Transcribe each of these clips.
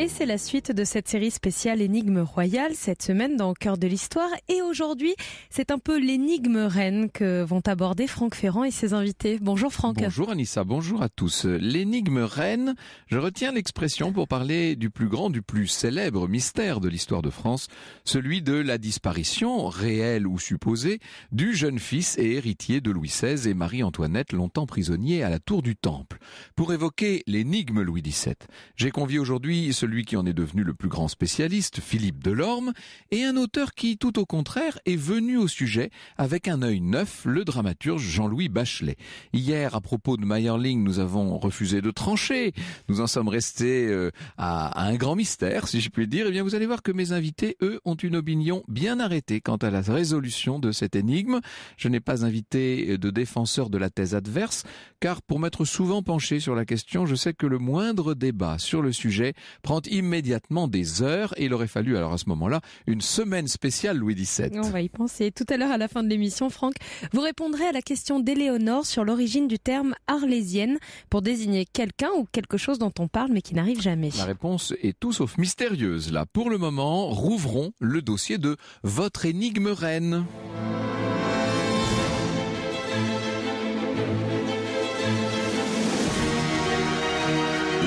Et c'est la suite de cette série spéciale Énigme royale cette semaine dans Cœur de l'Histoire. Et aujourd'hui, c'est un peu l'énigme reine que vont aborder Franck Ferrand et ses invités. Bonjour Franck. Bonjour Anissa, bonjour à tous. L'énigme reine, je retiens l'expression pour parler du plus grand, du plus célèbre mystère de l'histoire de France, celui de la disparition, réelle ou supposée, du jeune fils et héritier de Louis XVI et Marie-Antoinette, longtemps prisonnier à la tour du Temple. Pour évoquer l'énigme Louis XVII, j'ai convié aujourd'hui celui qui en est devenu le plus grand spécialiste, Philippe Delorme, et un auteur qui, tout au contraire, est venu au sujet avec un œil neuf, le dramaturge Jean-Louis Bachelet. Hier, à propos de Meyerling, nous avons refusé de trancher, nous en sommes restés euh, à un grand mystère, si je puis dire. Et eh bien, vous allez voir que mes invités, eux, ont une opinion bien arrêtée quant à la résolution de cette énigme. Je n'ai pas invité de défenseur de la thèse adverse, car pour m'être souvent penché sur la question, je sais que le moindre débat sur le sujet prend immédiatement des heures et il aurait fallu alors à ce moment-là une semaine spéciale Louis XVII. On va y penser. Tout à l'heure à la fin de l'émission, Franck, vous répondrez à la question d'Éléonore sur l'origine du terme arlésienne pour désigner quelqu'un ou quelque chose dont on parle mais qui n'arrive jamais. La réponse est tout sauf mystérieuse là. Pour le moment, rouvrons le dossier de votre énigme reine.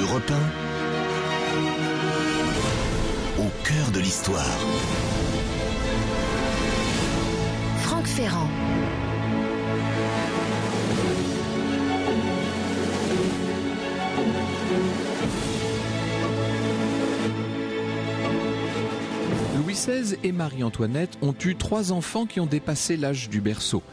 Europe 1 cœur de l'histoire. Franck Ferrand. Louis XVI et Marie-Antoinette ont eu trois enfants qui ont dépassé l'âge du berceau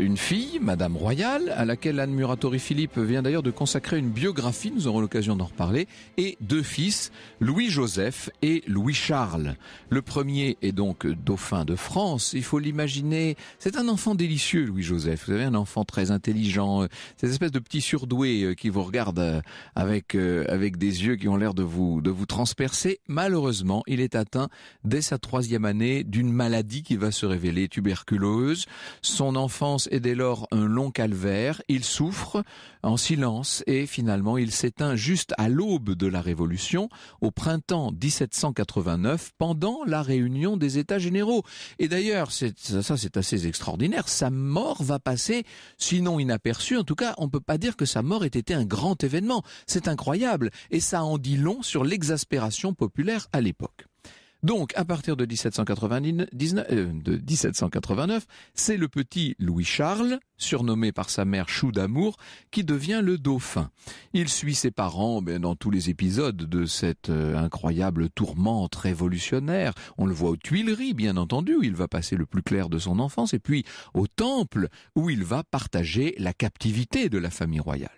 une fille, Madame Royale, à laquelle Anne Muratori-Philippe vient d'ailleurs de consacrer une biographie, nous aurons l'occasion d'en reparler, et deux fils, Louis-Joseph et Louis-Charles. Le premier est donc dauphin de France, il faut l'imaginer, c'est un enfant délicieux, Louis-Joseph, vous avez un enfant très intelligent, euh, cette espèce de petit surdoué euh, qui vous regarde euh, avec, avec des yeux qui ont l'air de vous, de vous transpercer. Malheureusement, il est atteint dès sa troisième année d'une maladie qui va se révéler tuberculeuse. Son enfance et dès lors un long calvaire. Il souffre en silence et finalement il s'éteint juste à l'aube de la Révolution, au printemps 1789, pendant la réunion des États généraux. Et d'ailleurs, ça c'est assez extraordinaire, sa mort va passer, sinon inaperçue, en tout cas on ne peut pas dire que sa mort ait été un grand événement. C'est incroyable et ça en dit long sur l'exaspération populaire à l'époque. Donc, à partir de euh, de 1789, c'est le petit Louis-Charles, surnommé par sa mère Chou d'amour, qui devient le dauphin. Il suit ses parents dans tous les épisodes de cette euh, incroyable tourmente révolutionnaire. On le voit aux Tuileries, bien entendu, où il va passer le plus clair de son enfance, et puis au Temple, où il va partager la captivité de la famille royale.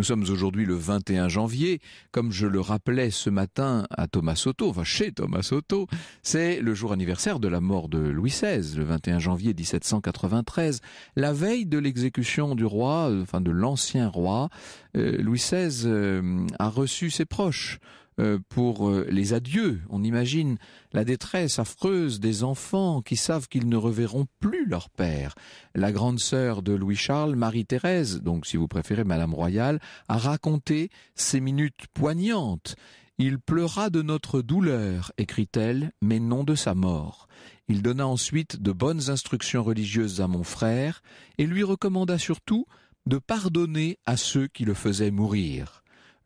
Nous sommes aujourd'hui le 21 janvier. Comme je le rappelais ce matin à Thomas Soto, enfin chez Thomas Soto, c'est le jour anniversaire de la mort de Louis XVI, le 21 janvier 1793, la veille de l'exécution du roi, euh, enfin de l'ancien roi. Euh, Louis XVI euh, a reçu ses proches. Euh, pour euh, les adieux. On imagine la détresse affreuse des enfants qui savent qu'ils ne reverront plus leur père. La grande sœur de Louis-Charles, Marie-Thérèse, donc si vous préférez Madame Royale, a raconté ces minutes poignantes. Il pleura de notre douleur, écrit-elle, mais non de sa mort. Il donna ensuite de bonnes instructions religieuses à mon frère et lui recommanda surtout de pardonner à ceux qui le faisaient mourir.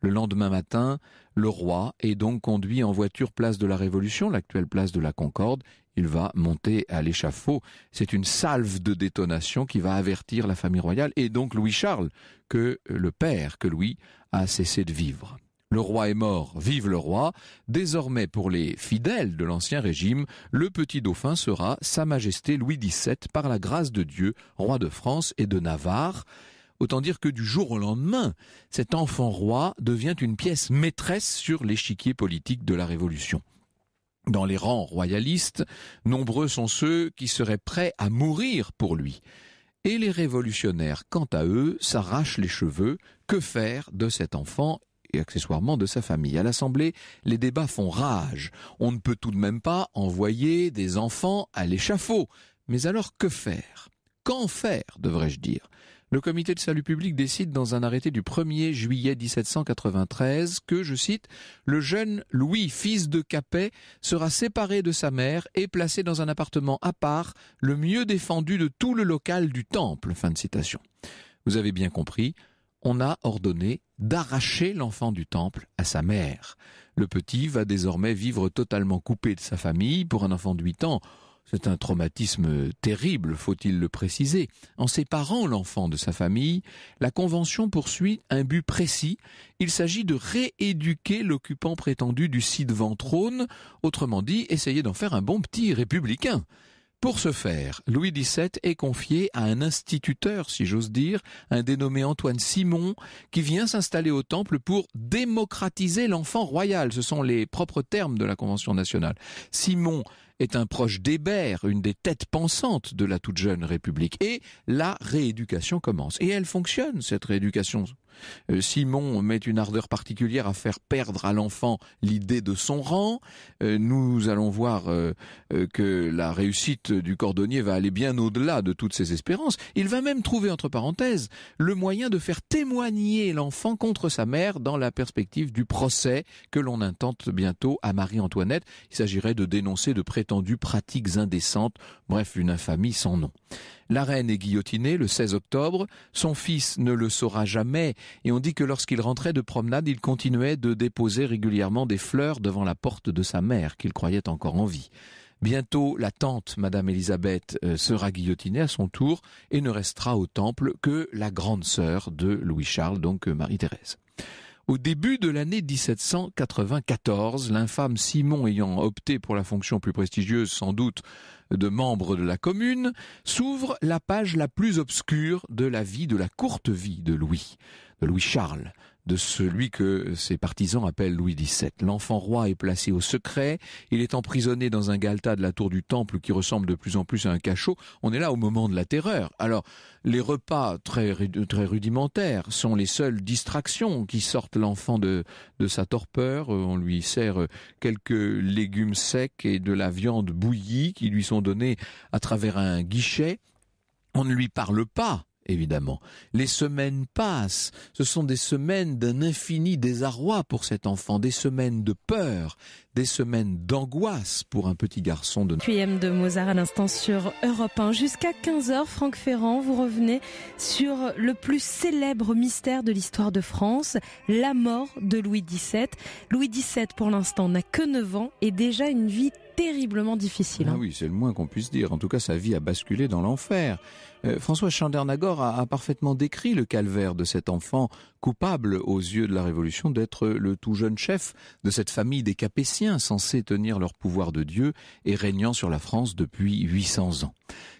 Le lendemain matin, le roi est donc conduit en voiture place de la Révolution, l'actuelle place de la Concorde. Il va monter à l'échafaud. C'est une salve de détonation qui va avertir la famille royale et donc Louis-Charles que euh, le père, que Louis, a cessé de vivre. Le roi est mort, vive le roi. Désormais, pour les fidèles de l'Ancien Régime, le petit dauphin sera Sa Majesté Louis XVII par la grâce de Dieu, roi de France et de Navarre. Autant dire que du jour au lendemain, cet enfant roi devient une pièce maîtresse sur l'échiquier politique de la Révolution. Dans les rangs royalistes, nombreux sont ceux qui seraient prêts à mourir pour lui. Et les révolutionnaires, quant à eux, s'arrachent les cheveux. Que faire de cet enfant et accessoirement de sa famille. À l'Assemblée, les débats font rage. On ne peut tout de même pas envoyer des enfants à l'échafaud. Mais alors que faire Qu'en faire, devrais-je dire le comité de salut public décide dans un arrêté du 1er juillet 1793 que, je cite, le jeune Louis, fils de Capet, sera séparé de sa mère et placé dans un appartement à part, le mieux défendu de tout le local du temple. Fin de citation. Vous avez bien compris, on a ordonné d'arracher l'enfant du temple à sa mère. Le petit va désormais vivre totalement coupé de sa famille pour un enfant de huit ans. C'est un traumatisme terrible, faut-il le préciser. En séparant l'enfant de sa famille, la Convention poursuit un but précis. Il s'agit de rééduquer l'occupant prétendu du site Ventrone, autrement dit, essayer d'en faire un bon petit républicain. Pour ce faire, Louis XVII est confié à un instituteur, si j'ose dire, un dénommé Antoine Simon, qui vient s'installer au temple pour démocratiser l'enfant royal. Ce sont les propres termes de la Convention nationale. Simon est un proche d'Hébert, une des têtes pensantes de la toute jeune République. Et la rééducation commence. Et elle fonctionne, cette rééducation euh, Simon met une ardeur particulière à faire perdre à l'enfant l'idée de son rang. Euh, nous allons voir euh, que la réussite du cordonnier va aller bien au-delà de toutes ses espérances. Il va même trouver, entre parenthèses, le moyen de faire témoigner l'enfant contre sa mère dans la perspective du procès que l'on intente bientôt à Marie-Antoinette. Il s'agirait de dénoncer de prétendues pratiques indécentes, bref, une infamie sans nom. La reine est guillotinée le 16 octobre, son fils ne le saura jamais, et on dit que lorsqu'il rentrait de promenade, il continuait de déposer régulièrement des fleurs devant la porte de sa mère, qu'il croyait encore en vie. Bientôt, la tante, Madame Élisabeth, euh, sera guillotinée à son tour et ne restera au temple que la grande sœur de Louis-Charles, donc euh, Marie-Thérèse. Au début de l'année 1794, l'infâme Simon ayant opté pour la fonction plus prestigieuse sans doute de membres de la commune, s'ouvre la page la plus obscure de la vie, de la courte vie de Louis, de Louis Charles, de celui que ses partisans appellent Louis XVII. L'enfant roi est placé au secret, il est emprisonné dans un galta de la tour du temple qui ressemble de plus en plus à un cachot. On est là au moment de la terreur. Alors, les repas très, rudimentaires sont les seules distractions qui sortent l'enfant de, de sa torpeur. Euh, on lui sert euh, quelques légumes secs et de la viande bouillie qui lui sont donnés à travers un guichet. On ne lui parle pas évidemment. Les semaines passent, ce sont des semaines d'un infini désarroi pour cet enfant, des semaines de peur, des semaines d'angoisse pour un petit garçon de... QM de Mozart à l'instant sur Europe 1. Jusqu'à 15h, Franck Ferrand, vous revenez sur le plus célèbre mystère de l'histoire de France, la mort de Louis XVII. Louis XVII, pour l'instant, n'a que 9 ans et déjà une vie terriblement difficile. Ah hein. oui, c'est le moins qu'on puisse dire. En tout cas, sa vie a basculé dans l'enfer. Euh, François Chandernagor a, parfaitement décrit le calvaire de cet enfant coupable aux yeux de la Révolution d'être le tout jeune chef de cette famille des Capétiens censés tenir leur pouvoir de Dieu et régnant sur la France depuis 800 ans.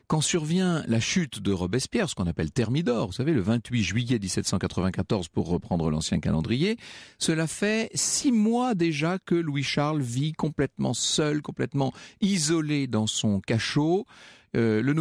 Quand survient la chute de Robespierre, ce qu'on appelle Thermidor, vous savez, le 28 juillet 1794 pour reprendre l'ancien calendrier, cela fait six mois déjà que Louis-Charles vit complètement seul, complètement isolé dans son cachot. Euh, le,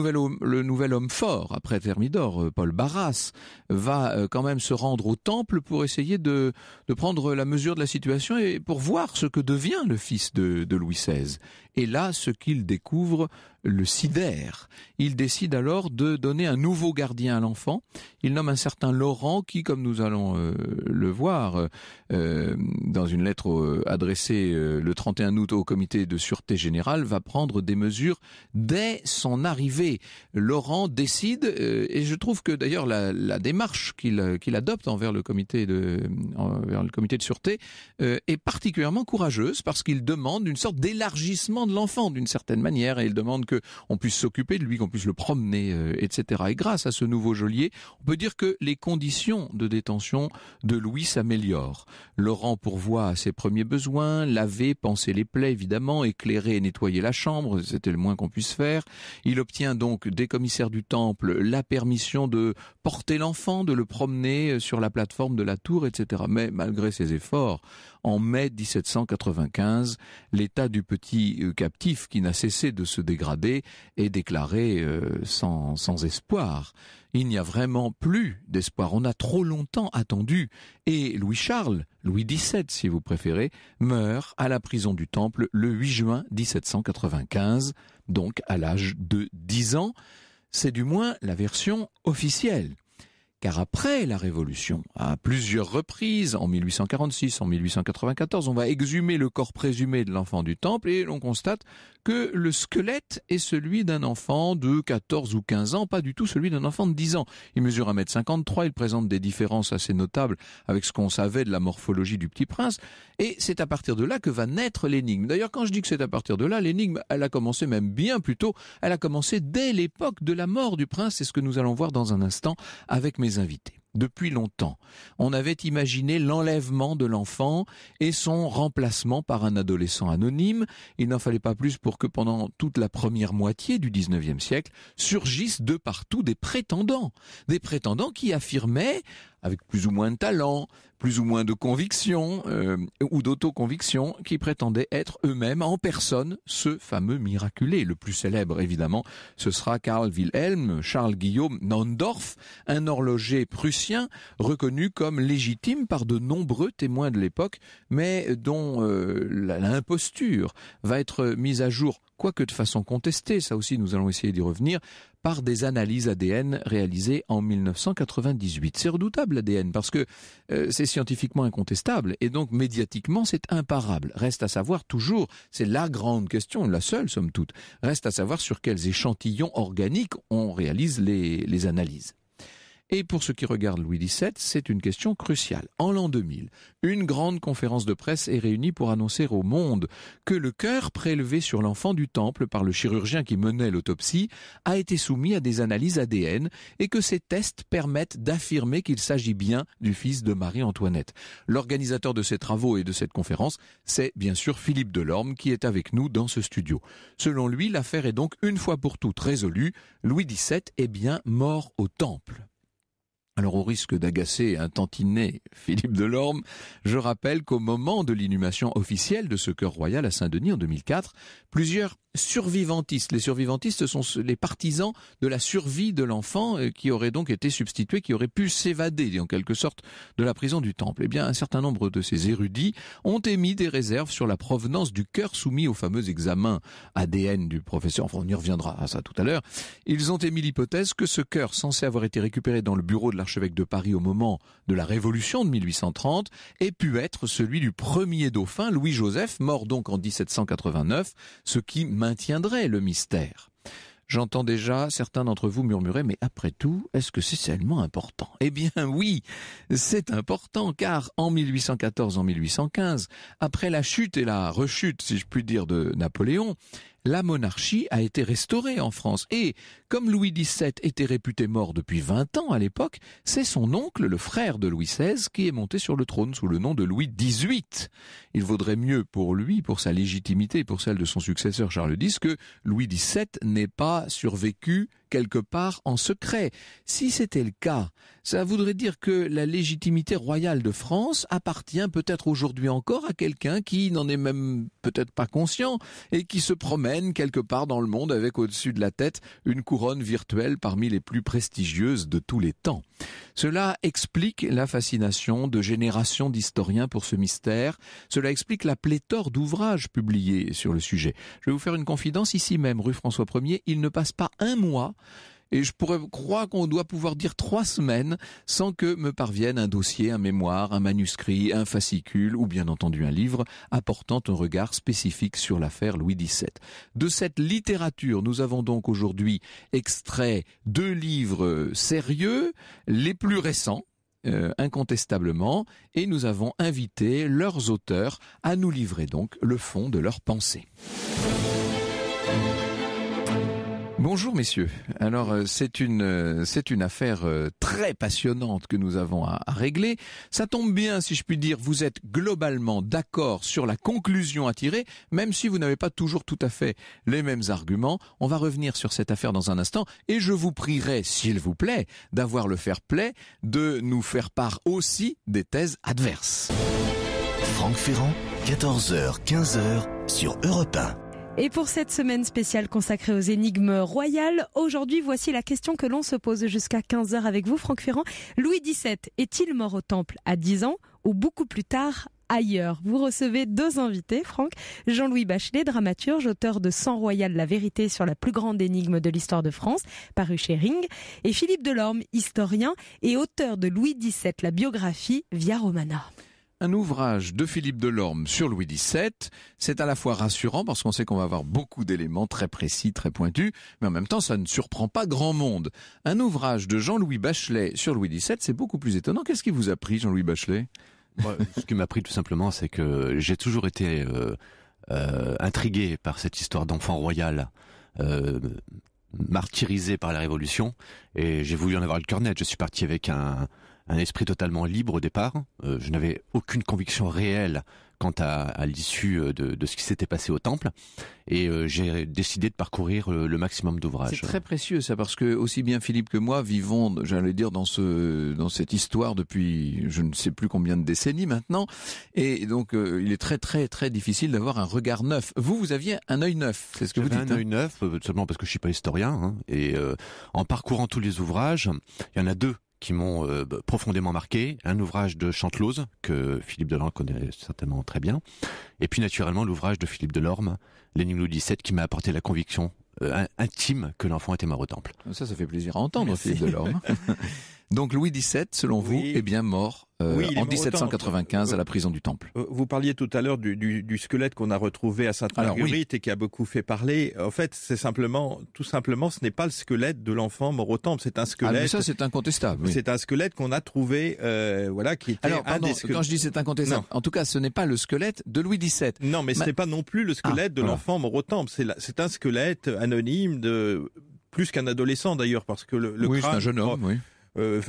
nouvel homme, fort, après Thermidor, euh, Paul Barras, va euh, quand même se rendre au temple pour essayer de, prendre la mesure de la situation et pour voir ce que devient le fils de, Louis XVI. Et là, ce qu'il découvre le sidère. Il décide alors de donner un nouveau gardien à l'enfant. Il nomme un certain Laurent qui, comme nous allons le voir dans une lettre adressée le 31 août au comité de sûreté générale, va prendre des mesures dès son arrivée, Laurent décide, euh, et je trouve que d'ailleurs la, démarche euh, qu'il adopte envers le comité de, envers le comité de sûreté euh, est particulièrement courageuse parce qu'il demande une sorte d'élargissement de l'enfant d'une certaine manière, et il demande que on puisse s'occuper de lui, qu'on puisse le promener, etc. Et grâce à ce nouveau geôlier, on peut dire que les conditions de détention de Louis s'améliorent. Laurent pourvoit à ses premiers besoins, laver, panser les plaies évidemment, éclairer et nettoyer la chambre, c'était le moins qu'on puisse faire. Il obtient donc des commissaires du temple la permission de porter l'enfant, de le promener euh, sur la plateforme de la tour, etc. Mais malgré ses efforts, en mai 1795, l'état du petit euh, captif qui n'a cessé de se dégrader est déclaré euh, sans, sans espoir. Il n'y a vraiment plus d'espoir. On a trop longtemps attendu. Et Louis-Charles, Louis XVII si vous préférez, meurt à la prison du Temple le 8 juin 1795 donc à l'âge de 10 ans. C'est du moins la version officielle car après la Révolution, à plusieurs reprises, en 1846, en 1894, on va exhumer le corps présumé de l'enfant du temple et l'on constate que le squelette est celui d'un enfant de 14 ou 15 ans, pas du tout celui d'un enfant de 10 ans. Il mesure 1m53, il présente des différences assez notables avec ce qu'on savait de la morphologie du petit prince, et c'est à partir de là que va naître l'énigme. D'ailleurs, quand je dis que c'est à partir de là, l'énigme, elle a commencé même bien plus tôt, elle a commencé dès l'époque de la mort du prince, c'est ce que nous allons voir dans un instant avec mes invités. Depuis longtemps, on avait imaginé l'enlèvement de l'enfant et son remplacement par un adolescent anonyme. Il n'en fallait pas plus pour que pendant toute la première moitié du 19 siècle surgissent de partout des prétendants. Des prétendants qui affirmaient avec plus ou moins de talent, plus ou moins de conviction euh, ou d'autoconviction, qui prétendaient être eux-mêmes en personne ce fameux miraculé. Le plus célèbre, évidemment, ce sera Karl Wilhelm, Charles Guillaume Nandorf, un horloger prussien reconnu comme légitime par de nombreux témoins de l'époque, mais dont euh, l'imposture va être mise à jour quoique de façon contestée, ça aussi nous allons essayer d'y revenir, par des analyses ADN réalisées en 1998. C'est redoutable l'ADN parce que euh, c'est scientifiquement incontestable et donc médiatiquement c'est imparable. Reste à savoir toujours, c'est la grande question, la seule somme toute, reste à savoir sur quels échantillons organiques on réalise les analyses. Et pour ce qui regarde Louis XVII, c'est une question cruciale. En l'an 2000, une grande conférence de presse est réunie pour annoncer au monde que le cœur prélevé sur l'enfant du temple par le chirurgien qui menait l'autopsie a été soumis à des analyses ADN et que ces tests permettent d'affirmer qu'il s'agit bien du fils de Marie-Antoinette. L'organisateur de ces travaux et de cette conférence, c'est bien sûr Philippe Delorme qui est avec nous dans ce studio. Selon lui, l'affaire est donc une fois pour toutes résolue. Louis XVII est bien mort au temple. Alors au risque d'agacer un tantinet Philippe Delorme, je rappelle qu'au moment de l'inhumation officielle de ce cœur royal à Saint-Denis en 2004, plusieurs survivantistes, les survivantistes sont les partisans de la survie de l'enfant euh, qui aurait donc été substitué, qui aurait pu s'évader en quelque sorte de la prison du Temple. Eh bien, un certain nombre de ces érudits ont émis des réserves sur la provenance du cœur soumis au fameux examen ADN du professeur. Enfin, on y reviendra à ça tout à l'heure. Ils ont émis l'hypothèse que ce cœur, censé avoir été récupéré dans le bureau de la archevêque de Paris au moment de la Révolution de 1830, ait pu être celui du premier dauphin Louis-Joseph, mort donc en 1789, ce qui maintiendrait le mystère. J'entends déjà certains d'entre vous murmurer, mais après tout, est-ce que c'est seulement important Eh bien oui, c'est important, car en 1814-1815, en après la chute et la rechute, si je puis dire, de Napoléon, la monarchie a été restaurée en France. Et comme Louis XVII était réputé mort depuis 20 ans à l'époque, c'est son oncle, le frère de Louis XVI, qui est monté sur le trône sous le nom de Louis XVIII. Il vaudrait mieux pour lui, pour sa légitimité et pour celle de son successeur Charles X, que Louis XVII n'ait pas survécu quelque part en secret. Si c'était le cas, ça voudrait dire que la légitimité royale de France appartient peut-être aujourd'hui encore à quelqu'un qui n'en est même peut-être pas conscient et qui se promène quelque part dans le monde avec au-dessus de la tête une couronne virtuelle parmi les plus prestigieuses de tous les temps. Cela explique la fascination de générations d'historiens pour ce mystère. Cela explique la pléthore d'ouvrages publiés sur le sujet. Je vais vous faire une confidence ici même, rue François Ier. Il ne passe pas un mois et je pourrais croire qu'on doit pouvoir dire trois semaines sans que me parvienne un dossier, un mémoire, un manuscrit, un fascicule ou bien entendu un livre apportant un regard spécifique sur l'affaire Louis XVII. De cette littérature, nous avons donc aujourd'hui extrait deux livres sérieux, les plus récents, euh, incontestablement, et nous avons invité leurs auteurs à nous livrer donc le fond de leurs pensées. Bonjour messieurs. Alors euh, c'est une euh, c'est une affaire euh, très passionnante que nous avons à, régler. Ça tombe bien si je puis dire, vous êtes globalement d'accord sur la conclusion à tirer, même si vous n'avez pas toujours tout à fait les mêmes arguments. On va revenir sur cette affaire dans un instant et je vous prierai, s'il vous plaît, d'avoir le fair play, de nous faire part aussi des thèses adverses. Franck Ferrand, 14h, 15h sur Europe et pour cette semaine spéciale consacrée aux énigmes royales, aujourd'hui voici la question que l'on se pose jusqu'à 15h avec vous Franck Ferrand. Louis XVII est-il mort au temple à 10 ans ou beaucoup plus tard ailleurs. Vous recevez deux invités, Franck. Jean-Louis Bachelet, dramaturge, auteur de Sang Royal, la vérité sur la plus grande énigme de l'histoire de France, paru chez Ring. Et Philippe Delorme, historien et auteur de Louis XVII, la biographie via Romana. Un ouvrage de Philippe Delorme sur Louis XVII, c'est à la fois rassurant parce qu'on sait qu'on va avoir beaucoup d'éléments très précis, très pointus, mais en même temps ça ne surprend pas grand monde. Un ouvrage de Jean-Louis Bachelet sur Louis XVII, c'est beaucoup plus étonnant. Qu'est-ce qui vous a pris Jean-Louis Bachelet Ce qui m'a pris tout simplement, c'est que j'ai toujours été euh, euh, intrigué par cette histoire d'enfant royal. Euh, martyrisé par la Révolution et j'ai voulu en avoir le cœur net. Je suis parti avec un, un esprit totalement libre au départ. Euh, je n'avais aucune conviction réelle quant à, à l'issue euh, de, de, ce qui s'était passé au temple, et euh, j'ai décidé de parcourir le, maximum d'ouvrages. C'est très précieux ça, parce que aussi bien Philippe que moi vivons, j'allais dire, dans ce dans cette histoire depuis je ne sais plus combien de décennies maintenant, et donc il est très très très difficile d'avoir un regard neuf. Vous, vous aviez un œil neuf, c'est ce que vous dites. Un hein œil neuf, seulement parce que je suis pas historien, hein, et en parcourant tous les ouvrages, il y en a deux qui m'ont euh, bah, profondément marqué, un ouvrage de Chantelose, que Philippe Delorme connaît certainement très bien, et puis naturellement l'ouvrage de Philippe Delorme, L'énigme 17, qui m'a apporté la conviction euh, intime que l'enfant était mort au temple. Ça, ça fait plaisir à entendre, Philippe Delorme. Donc Louis XVII, selon vous, est bien mort euh, en 1795 euh, à la prison du Temple. Euh, vous parliez tout à l'heure du, squelette qu'on a retrouvé à Sainte-Marguerite et qui a beaucoup fait parler. En fait, c'est simplement, tout simplement, ce n'est pas le squelette de l'enfant mort au Temple, c'est un ah, squelette. ça, c'est incontestable. C'est un squelette qu'on a trouvé, voilà, qui était Alors, Quand je dis c'est incontestable, en tout cas, ce n'est pas le squelette de Louis XVII. Non, mais ce n'est pas non plus le squelette ah, de l'enfant mort au Temple. C'est un squelette anonyme de plus qu'un adolescent d'ailleurs, parce que le, oui, c'est un jeune homme, oui. Euh,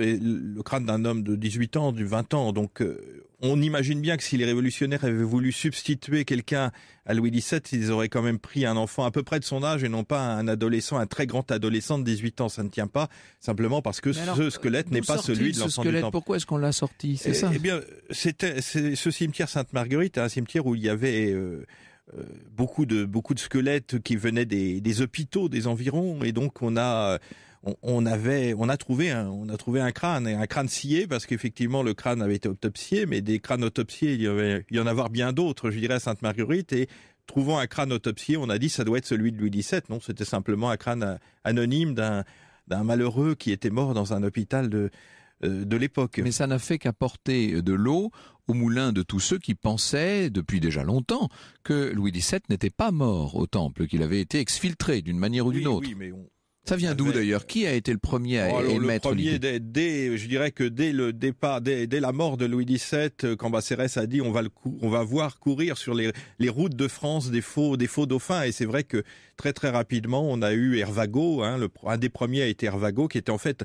euh, le crâne d'un homme de 18 ans, du 20 ans. Donc euh, on imagine bien que si les révolutionnaires avaient voulu substituer quelqu'un à Louis XVII, ils auraient quand même pris un enfant à peu près de son âge et non pas un adolescent, un très grand adolescent de 18 ans. Ça ne tient pas simplement parce que ce squelette n'est pas celui de l'enfant du squelette. Pourquoi est-ce qu'on l'a sorti C'est eh, ça. Eh bien, c'était ce cimetière Sainte-Marguerite, un cimetière où il y avait beaucoup de beaucoup de squelettes qui venaient des, des hôpitaux des environs et donc on a on, avait, on a trouvé un, on a trouvé un crâne et un crâne scié parce qu'effectivement le crâne avait été autopsié, mais des crânes autopsiés, il y avait, y en avoir bien d'autres, je dirais à Sainte-Marguerite et trouvant un crâne autopsié, on a dit ça doit être celui de Louis XVII. Non, c'était simplement un crâne euh, anonyme d'un malheureux qui était mort dans un hôpital de euh, de l'époque. Mais ça n'a fait qu'apporter de l'eau au moulin de tous ceux qui pensaient, depuis déjà longtemps, que Louis XVII n'était pas mort au Temple, qu'il avait été exfiltré d'une manière ou d'une autre. mais on, ça vient d'où d'ailleurs Qui a été le premier à oh, émettre Le premier, dès, je dirais que dès le départ, dès, la mort de Louis XVII, quand euh, Bacérès a dit on va, le on va voir courir sur les, les, routes de France des faux, des faux dauphins. Et c'est vrai que très très rapidement, on a eu Hervago, hein, un des premiers a été Hervago, qui était en fait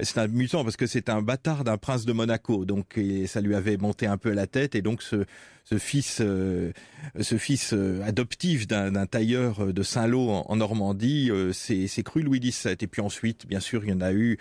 c'est amusant parce que c'est un bâtard d'un prince de Monaco, donc ça lui avait monté un peu la tête et donc ce, ce fils, euh, ce fils euh, adoptif d'un tailleur de Saint-Lô en, Normandie, c'est euh, cru Louis XVII. Et puis ensuite, bien sûr, il y en a eu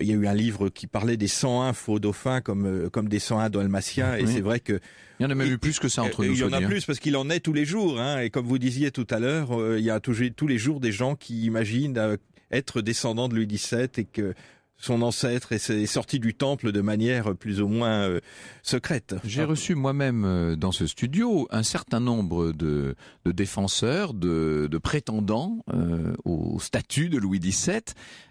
il y a eu un livre qui parlait des 101 faux dauphins comme comme des 101 dalmatiens et c'est vrai que il y en a même eu plus que ça entre nous. Il y en a hein. plus parce qu'il en est tous les jours hein, et comme vous disiez tout à l'heure, il y a tous, les jours des gens qui imaginent être descendants de Louis XVII et que son ancêtre et est sorti du temple de manière plus ou moins euh, secrète. J'ai reçu moi-même euh, dans ce studio un certain nombre de, défenseurs, de, prétendants euh, au statut de Louis XVII.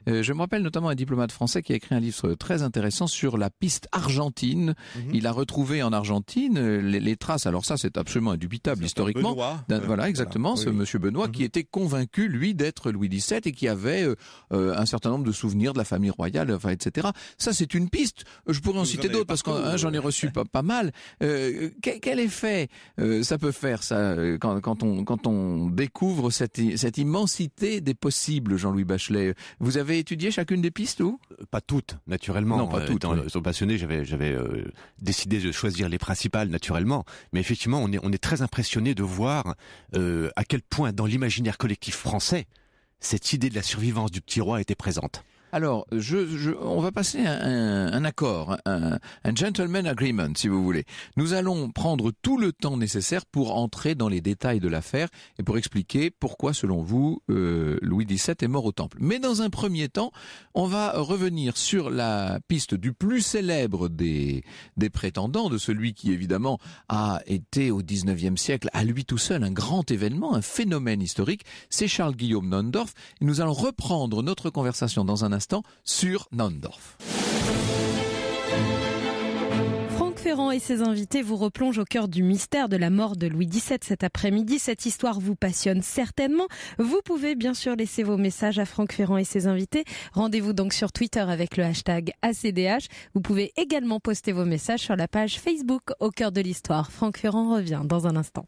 je me rappelle notamment un diplomate français qui a écrit un livre très intéressant sur la piste argentine. Mhm. Il a retrouvé en Argentine les, traces. Alors ça, c'est absolument indubitable historiquement. Benoît, voilà, exactement, ce monsieur Benoît mhm. qui était convaincu lui d'être Louis XVII et qui avait un certain nombre de souvenirs de la famille royale etc. Ça, c'est une piste. Je pourrais en citer d'autres parce que j'en ai euh. reçu pas, mal. Euh, quel, effet euh, ça peut faire quand, on, découvre cette, immensité des possibles, Jean-Louis Bachelet Vous avez étudié chacune des pistes ou Pas toutes, naturellement. Non, pas toutes. Étant passionné, j'avais décidé de choisir les principales, naturellement. Mais effectivement, on est on est très impressionné de voir à quel point dans l'imaginaire collectif français cette idée de la survivance du petit roi était présente. Alors, je, on va passer un, accord, un, gentleman agreement, si vous voulez. Nous allons prendre tout le temps nécessaire pour entrer dans les détails de l'affaire et pour expliquer pourquoi, selon vous, euh, Louis XVII est mort au Temple. Mais dans un premier temps, on va revenir sur la piste du plus célèbre des, des prétendants, de celui qui, évidemment, a été au XIXe siècle, à lui tout seul, un grand événement, un phénomène historique. C'est Charles Guillaume Nondorf. nous allons reprendre notre conversation dans un instant sur Ferrand et ses invités vous replongent au cœur du mystère de la mort de Louis XVII cet après-midi. Cette histoire vous passionne certainement. Vous pouvez bien sûr laisser vos messages à Franck Ferrand et ses invités. Rendez-vous donc sur Twitter avec le hashtag ACDH. Vous pouvez également poster vos messages sur la page Facebook au cœur de l'histoire. Franck Ferrand revient dans un instant.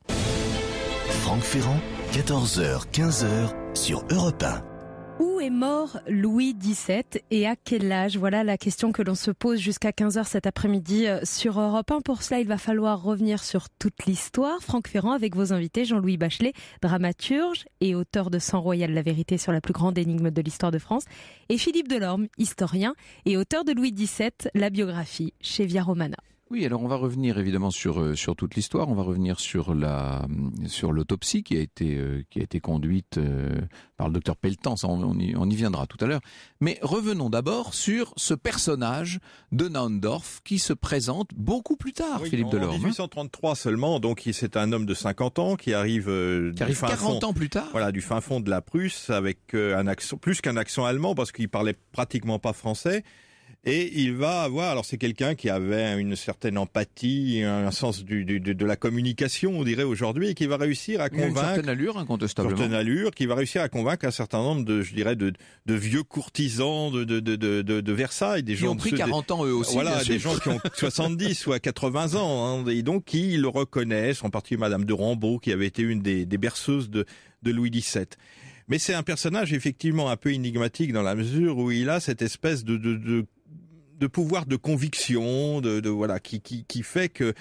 Franck Ferrand, 14h, 15h sur Europe 1. Où est mort Louis XVII et à quel âge Voilà la question que l'on se pose jusqu'à 15h cet après-midi euh, sur Europe 1. Pour cela, il va falloir revenir sur toute l'histoire. Franck Ferrand avec vos invités, Jean-Louis Bachelet, dramaturge et auteur de Sang Royal, la vérité sur la plus grande énigme de l'histoire de France, et Philippe Delorme, historien et auteur de Louis XVII, la biographie chez Via Romana. Oui, alors on va revenir évidemment sur euh, sur toute l'histoire. On va revenir sur la sur l'autopsie qui a été euh, qui a été conduite euh, par le docteur Pelletan. on, y, viendra tout à l'heure. Mais revenons d'abord sur ce personnage de Naundorf qui se présente beaucoup plus tard. Philippe Delorme. Hein. En 1833 seulement. Donc c'est un homme de 50 ans qui arrive 40 ans plus tard. Voilà, du fin fond de la Prusse avec un accent plus qu'un accent allemand parce qu'il parlait pratiquement pas français. Et il va avoir, alors c'est quelqu'un qui avait une certaine empathie, un sens du, du, de la communication, on dirait aujourd'hui, et qui va réussir à convaincre. Une certaine allure, Certaine allure, qui va réussir à convaincre un certain nombre de, je dirais, de, de vieux courtisans de, de, de, de Versailles, des gens. Qui ont pris 40 ans eux aussi. Voilà, des gens qui ont 70 ou à 80 ans, hein, et donc qui le reconnaissent, en particulier Madame de Rambaud, qui avait été une des, des berceuses de, de Louis XVII. Mais c'est un personnage effectivement un peu énigmatique dans la mesure où il a cette espèce de, de, de de pouvoir de conviction, de, voilà, qui, qui, fait que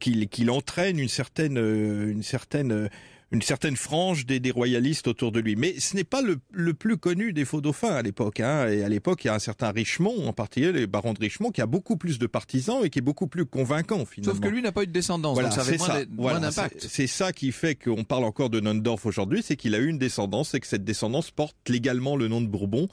qu'il entraîne une certaine euh, une certaine euh, une certaine frange des, des royalistes autour de lui. Mais ce n'est pas le, plus connu des faux dauphins à l'époque. Hein. Et à l'époque, il y a un certain Richemont, en particulier le baron de Richemont, qui a beaucoup plus de partisans et qui est beaucoup plus convaincant finalement. Sauf que lui n'a pas eu de descendance, donc ça c'est ça qui fait qu'on parle encore de Nondorf aujourd'hui, c'est qu'il a eu une descendance et que cette descendance porte légalement le nom de Bourbon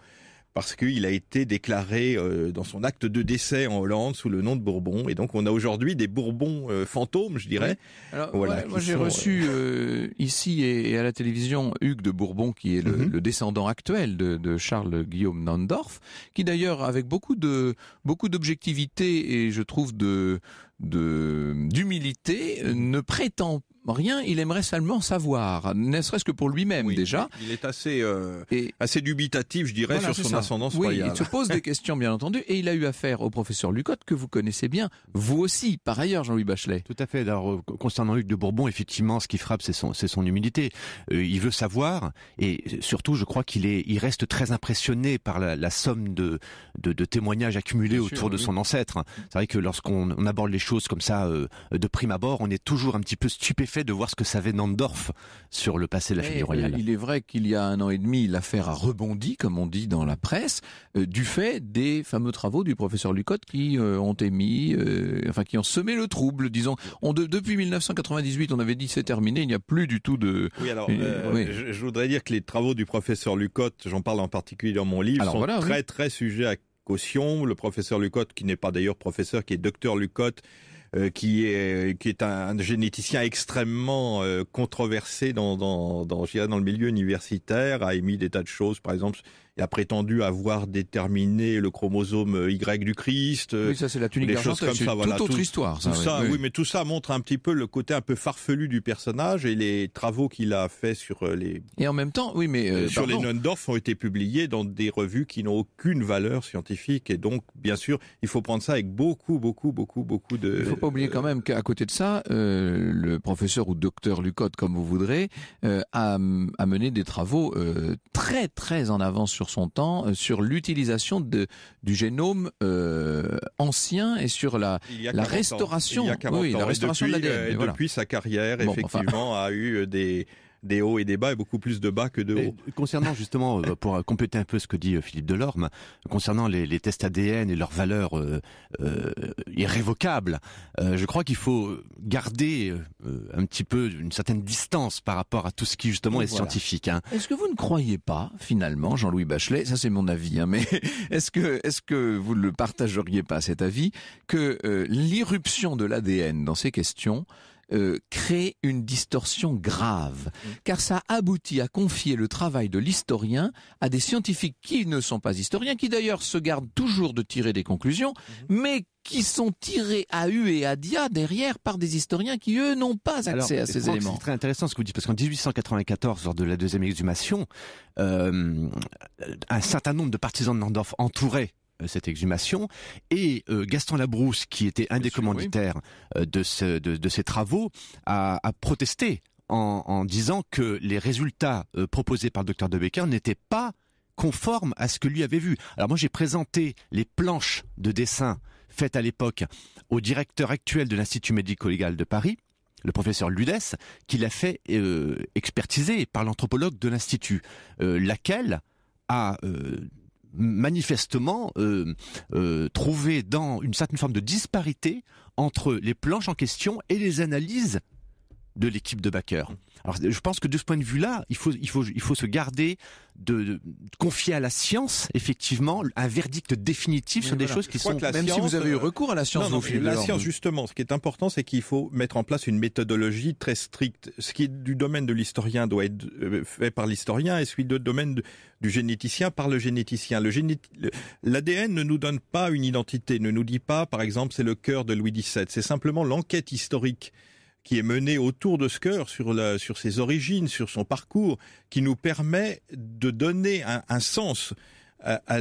parce qu'il a été déclaré euh, dans son acte de décès en Hollande sous le nom de Bourbon. Et donc on a aujourd'hui des Bourbons euh, fantômes, je dirais. Alors, moi, j'ai reçu euh, ici et, à la télévision Hugues de Bourbon, qui est le, mhm. descendant actuel de, Charles Guillaume Nandorf, qui d'ailleurs avec beaucoup de beaucoup d'objectivité et je trouve de d'humilité ne prétend rien, il aimerait seulement savoir, ne serait-ce que pour lui-même déjà. Il est assez, euh, assez dubitatif, je dirais, sur son ascendance royale. Il se pose des questions, bien entendu, et il a eu affaire au professeur Lucotte, que vous connaissez bien, vous aussi, par ailleurs, Jean-Louis Bachelet. Tout à fait. Alors, euh, concernant Luc de Bourbon, effectivement, ce qui frappe, c'est son, son humilité. Euh, il veut savoir, et surtout, je crois qu'il est, il reste très impressionné par la, somme de, de, témoignages accumulés autour de son ancêtre. C'est vrai que lorsqu'on aborde les choses comme ça, de prime abord, on est toujours un petit peu stupéfait de voir ce que savait Nandorf sur le passé de la figure royale. Il est vrai qu'il y a un an et demi, l'affaire a rebondi, comme on dit dans la presse, euh, du fait des fameux travaux du professeur Lucotte qui euh, ont émis, euh, enfin qui ont semé le trouble, disons. On, depuis 1998, on avait dit c'est terminé, il n'y a plus du tout de... Oui, alors, Je, voudrais dire que les travaux du professeur Lucotte, j'en parle en particulier dans mon livre, sont très très sujets à caution. Le professeur Lucotte, qui n'est pas d'ailleurs professeur, qui est docteur Lucotte, euh, qui est qui est un, généticien extrêmement euh, controversé dans dans dans, dans le milieu universitaire, a émis des tas de choses, par exemple il a prétendu avoir déterminé le chromosome euh, Y du Christ. Euh, oui, ça c'est la tunique des c'est comme autre histoire. Ça, oui. mais tout ça montre un petit peu le côté un peu farfelu du personnage et les travaux qu'il a fait sur euh, les. Et en même temps, oui, mais sur les Nundorf ont été publiés dans des revues qui n'ont aucune valeur scientifique et donc bien sûr, il faut prendre ça avec beaucoup, beaucoup, beaucoup, beaucoup de. Il ne faut pas oublier quand même qu'à côté de ça, le professeur ou docteur Lucotte, comme vous voudrez, a, a, mené des travaux très très en avance sur son temps, euh, sur l'utilisation de du génome euh, ancien et sur la la restauration, oui, la restauration de l'ADN. Depuis sa carrière, effectivement, a eu euh, des des hauts et des bas et beaucoup plus de bas que de hauts. Concernant justement, euh, pour euh, compléter un peu ce que dit euh, Philippe Delorme, concernant les, tests ADN et leur valeur irrévocables, je crois qu'il faut garder un petit peu une certaine distance par rapport à tout ce qui justement est scientifique. Hein. Est-ce que vous ne croyez pas finalement, Jean-Louis Bachelet, ça c'est mon avis, hein, mais est-ce que est-ce que vous ne le partageriez pas cet avis que l'irruption de l'ADN dans ces questions euh, crée une distorsion grave, mmh. car ça aboutit à confier le travail de l'historien à des scientifiques qui ne sont pas historiens, qui d'ailleurs se gardent toujours de tirer des conclusions, mmh. mais qui sont tirés à U et à Dia derrière par des historiens qui, eux, n'ont pas accès à ces éléments. C'est très intéressant ce que vous dites, parce qu'en 1894, lors de la deuxième exhumation, euh, un certain nombre de partisans de Nandorf entouraient euh, cette exhumation. Et euh, Gaston Labrousse, qui était un des commanditaires euh, de, ces travaux, a, protesté en, disant que les résultats proposés par le docteur De Becker n'étaient pas conformes à ce que lui avait vu. Alors moi j'ai présenté les planches de dessin faites à l'époque au directeur actuel de l'Institut médico-légal de Paris, le professeur Ludès, qui l'a fait expertiser par l'anthropologue de l'Institut, laquelle a manifestement euh, euh, trouver dans une certaine forme de disparité entre les planches en question et les analyses de l'équipe de backer. Alors, je pense que de ce point de vue-là, il faut, il faut, il faut se garder de, confier à la science, effectivement, un verdict définitif sur des choses qui sont. Même si vous avez eu euh, recours à la science, la science justement. Ce qui est important, c'est qu'il faut mettre en place une méthodologie très stricte. Ce qui est du domaine de l'historien doit être euh, fait par l'historien, et celui du domaine du généticien par le généticien. Le l'ADN ne nous donne pas une identité, ne nous dit pas, par exemple, c'est le cœur de Louis XVII. C'est simplement l'enquête historique qui est menée autour de cœur sur, la, sur ses origines, sur son parcours, qui nous permet de donner un, un sens à, à,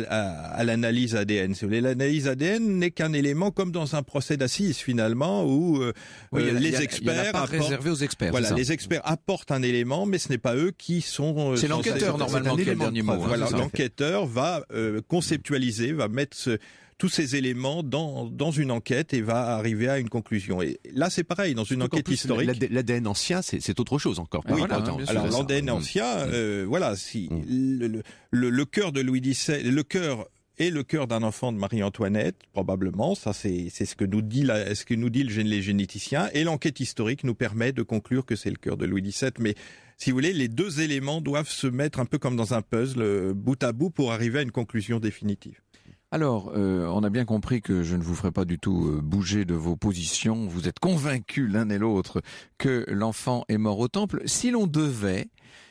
à l'analyse ADN. L'analyse ADN n'est qu'un élément comme dans un procès d'assises finalement où euh, les experts pas réservé aux experts. Voilà, les experts apportent un élément, mais ce n'est pas eux qui sont. Euh, c'est l'enquêteur normalement qui a le dernier mot. Hein, voilà, l'enquêteur va euh, conceptualiser, va mettre ce, tous ces éléments dans, une enquête et va arriver à une conclusion. Et là, c'est pareil, dans une enquête historique. L'ADN ancien, c'est autre chose encore. Oui, alors l'ADN ancien, mm. euh, voilà, si mm. le, cœur de Louis XVII, le cœur et le cœur d'un enfant de Marie-Antoinette, probablement. Ça, c'est ce que nous dit ce que nous dit les généticiens. Et l'enquête historique nous permet de conclure que c'est le cœur de Louis XVII. Mais si vous voulez, les deux éléments doivent se mettre un peu comme dans un puzzle, euh, bout à bout, pour arriver à une conclusion définitive. Alors, euh, on a bien compris que je ne vous ferai pas du tout euh, bouger de vos positions. Vous êtes convaincus l'un et l'autre que l'enfant est mort au temple. Si l'on devait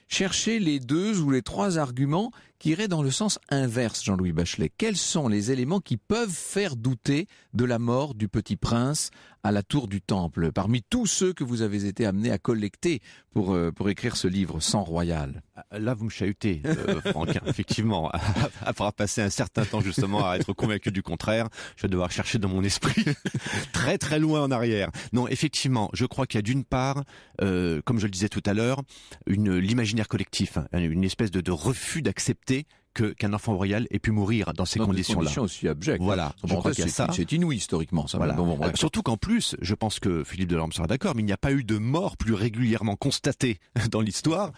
chercher les deux ou les trois arguments irait dans le sens inverse, Jean-Louis Bachelet. Quels sont les éléments qui peuvent faire douter de la mort du petit prince à la tour du Temple, parmi tous ceux que vous avez été amené à collecter pour, euh, pour écrire ce livre sans Royal ah, Là, vous me chahutez, euh, Franck, hein, effectivement. Après avoir passé un certain temps justement à être convaincu du contraire, je vais devoir chercher dans mon esprit très très loin en arrière. Non, effectivement, je crois qu'il y a d'une part, euh, comme je le disais tout à l'heure, une l'imaginaire collectif, hein, une espèce de refus d'accepter que qu'un enfant royal ait pu mourir dans ces conditions-là. Conditions aussi abjectes. Hein. Voilà. ça. C'est inouï historiquement. Ça euh, Surtout qu'en plus, je pense que Philippe Delorme sera d'accord, mais il n'y a pas eu de mort plus régulièrement constatée dans l'histoire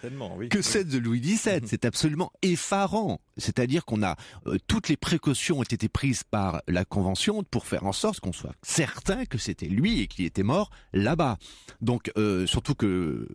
que celle de Louis XVII. C'est absolument effarant. C'est-à-dire qu'on a euh, toutes les précautions ont été prises par la Convention pour faire en sorte qu'on soit certain que c'était lui et qu'il était mort là-bas. Donc euh, surtout que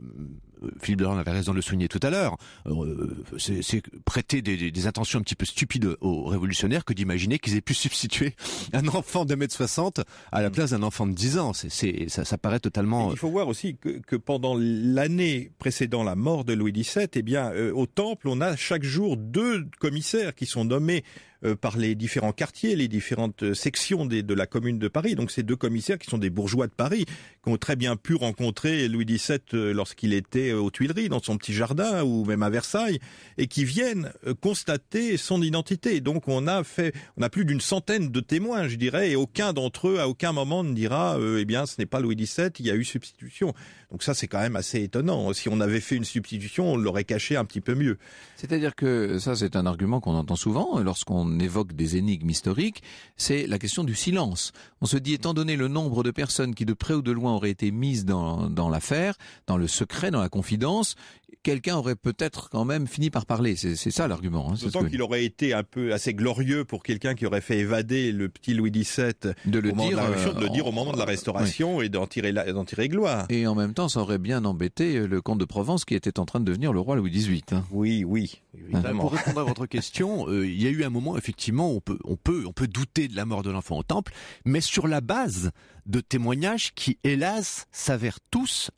Philippe Delorme avait raison de le souligner tout à l'heure, euh, c'est prêter des, des, intentions un petit peu stupides aux révolutionnaires que d'imaginer qu'ils aient pu substituer un enfant de 1m60 à la mm. place d'un enfant de 10 ans. C'est, ça, ça, paraît totalement... il faut voir aussi que, pendant l'année précédant la mort de Louis XVII, eh bien, euh, au Temple, on a chaque jour deux commissaires qui sont nommés euh, par les différents quartiers, les différentes euh, sections de la commune de Paris. Donc ces deux commissaires qui sont des bourgeois de Paris, qui ont très bien pu rencontrer Louis XVII euh, lorsqu'il était aux Tuileries, dans son petit jardin, ou même à Versailles, et qui viennent constater son identité. Donc on a fait, on a plus d'une centaine de témoins, je dirais, et aucun d'entre eux, à aucun moment, ne dira, eh bien, ce n'est pas Louis XVII, il y a eu substitution. Donc ça, c'est quand même assez étonnant. Si on avait fait une substitution, on l'aurait caché un petit peu mieux. C'est-à-dire que ça, c'est un argument qu'on entend souvent lorsqu'on évoque des énigmes historiques, c'est la question du silence. On se dit, étant donné le nombre de personnes qui de près ou de loin auraient été mises dans, l'affaire, dans le secret, dans la confidence, quelqu'un aurait peut-être quand même fini par parler. C'est ça l'argument. Hein, D'autant qu'il aurait été un peu assez glorieux pour quelqu'un qui aurait fait évader le petit Louis XVII de le, dire, de, le euh, dire au moment de la Restauration et d'en tirer, tirer gloire. Et en même temps, aurait bien embêté euh, le comte de Provence qui était en train de devenir le roi Louis XVIII. Hein. Oui, oui. Bah, pour répondre à votre question, euh, il y a eu un moment, effectivement, on peut, on peut, on peut douter de la mort de l'enfant au temple, mais sur la base de témoignages qui, hélas, s'avèrent tous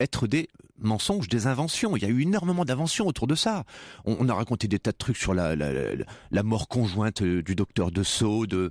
être des mensonges, des inventions. Il y a eu énormément d'inventions autour de ça. On, a raconté des tas de trucs sur la, la, mort conjointe euh, du docteur de de,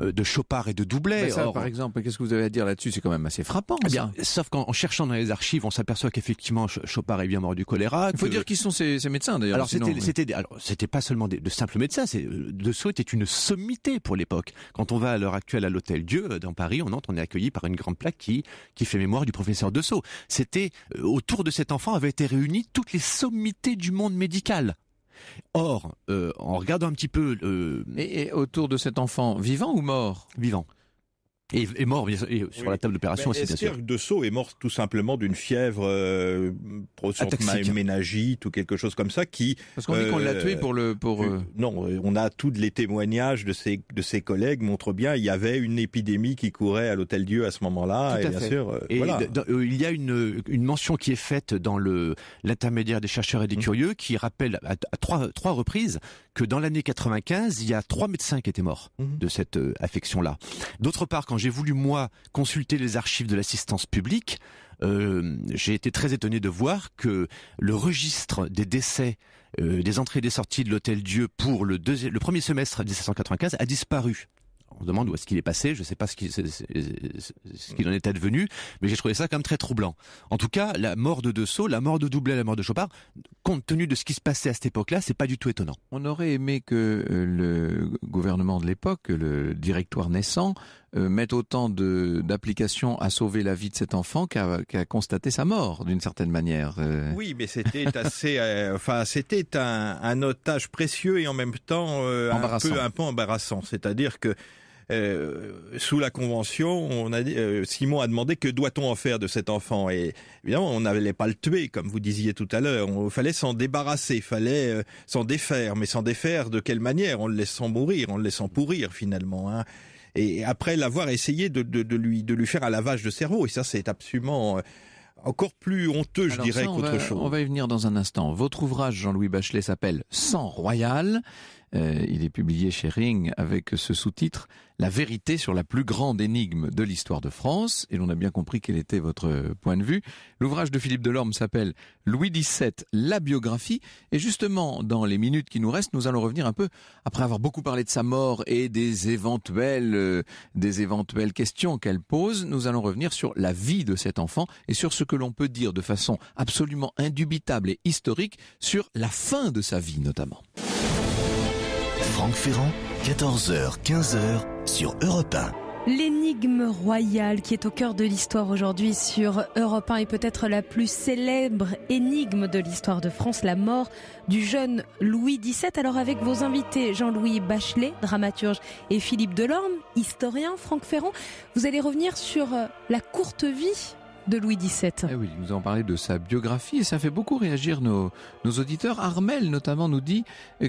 euh, de Chopard et de Doublet. Ça, par exemple, qu'est-ce que vous avez à dire là-dessus C'est quand même assez frappant. Eh bien, sauf qu'en cherchant dans les archives, on s'aperçoit qu'effectivement Chopard est bien mort du choléra. Il faut dire qui sont ces, médecins d'ailleurs. Alors c'était pas seulement des, de simples médecins. C'est de était une sommité pour l'époque. Quand on va à l'heure actuelle à l'hôtel Dieu euh, dans Paris, on entre, on est accueilli par une grande plaque qui qui fait mémoire du professeur de C'était autour de cet enfant avait été réuni toutes les sommités du monde médical. Or, euh, en regardant un petit peu... Euh, autour de cet enfant, vivant ou mort Vivant. Et, est mort sur la table d'opération aussi, bien sûr. de Sceaux est mort tout simplement d'une fièvre euh, ménagite ou quelque chose comme ça qui. Parce qu'on dit qu'on l'a euh, tué pour le pour. Euh, euh, non, on a tous les témoignages de ses de ses collègues montrent bien il y avait une épidémie qui courait à l'hôtel Dieu à ce moment-là et bien sûr. il y a une une mention qui est faite dans le l'intermédiaire des chercheurs et des mmh. curieux qui rappelle à, trois trois reprises que dans l'année 95 il y a trois médecins qui étaient morts mmh. de cette affection là. D'autre part quand j'ai voulu, moi, consulter les archives de l'assistance publique, euh, j'ai été très étonné de voir que le registre des décès, euh, des entrées et des sorties de l'Hôtel Dieu pour le, le premier semestre 1795 a disparu. On se demande où est-ce qu'il est passé, je ne sais pas ce qu'il en est advenu, mais j'ai trouvé ça quand même très troublant. En tout cas, la mort de Dessau, la mort de Doublet, la mort de Chopard, compte tenu de ce qui se passait à cette époque-là, c'est pas du tout étonnant. On aurait aimé que euh, le gouvernement de l'époque, le directoire naissant, euh, mettent autant d'applications à sauver la vie de cet enfant qu'à constater sa mort, d'une certaine manière. Euh. Oui, mais c'était assez, euh, enfin, c'était un, un, otage précieux et en même temps un, peu, un peu embarrassant. C'est-à-dire que sous la convention, on a, Simon a demandé que doit-on en faire de cet enfant Et évidemment, on n'allait pas le tuer, comme vous disiez tout à l'heure. Il fallait s'en débarrasser, fallait s'en défaire, mais s'en défaire de quelle manière On le laissant mourir, on le laissant pourrir finalement. Hein et après l'avoir essayé de, lui, de lui faire un lavage de cerveau. Et ça, c'est absolument euh, encore plus honteux, je dirais, qu'autre chose. On va y venir dans un instant. Votre ouvrage, Jean-Louis Bachelet, s'appelle Sang royal. Euh, il est publié chez Ring avec ce sous-titre La vérité sur la plus grande énigme de l'histoire de France. Et l'on a bien compris quel était votre point de vue. L'ouvrage de Philippe Delorme s'appelle Louis XVII, la biographie. Et justement, dans les minutes qui nous restent, nous allons revenir un peu, après avoir beaucoup parlé de sa mort et des éventuelles, euh, des éventuelles questions qu'elle pose, nous allons revenir sur la vie de cet enfant et sur ce que l'on peut dire de façon absolument indubitable et historique sur la fin de sa vie notamment. Franck Ferrand, 14h, 15h sur Europe 1. L'énigme royale qui est au cœur de l'histoire aujourd'hui sur Europe 1 est peut-être la plus célèbre énigme de l'histoire de France, la mort du jeune Louis XVII. Alors avec vos invités Jean-Louis Bachelet, dramaturge, et Philippe Delorme, historien, Franck Ferrand, vous allez revenir sur euh, la courte vie de Louis XVII. Eh oui, nous avons parlé de sa biographie et ça fait beaucoup réagir nos, nos auditeurs. Armel notamment nous dit